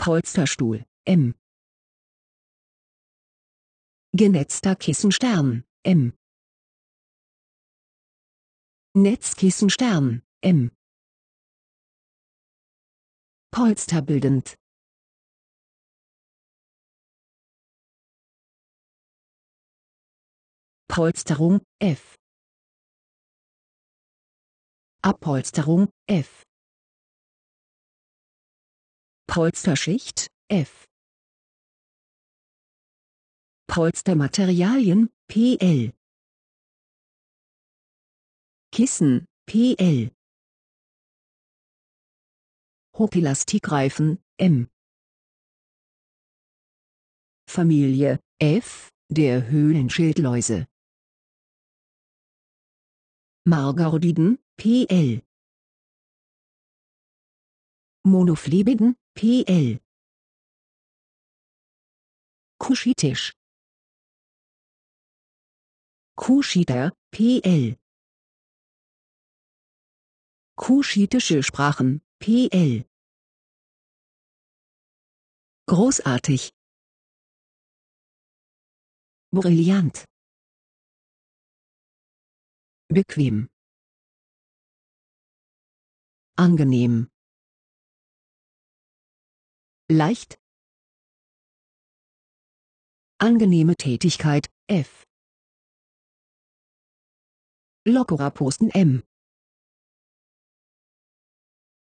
Polsterstuhl, M. Genetzter Kissenstern, M. Netzkissenstern, M. Polsterbildend. Polsterung, F. Abpolsterung, F. Polsterschicht, F. Polstermaterialien, PL. Kissen, PL. Hopelastikreifen, M. Familie, F, der Höhlenschildläuse. Margarodiden, PL. Monophlebiden, PL. Kuschitisch. Kuschiter, PL. Kuschitische Sprachen, PL. Großartig. Brillant. Bequem. Angenehm leicht angenehme Tätigkeit F lockerer posten M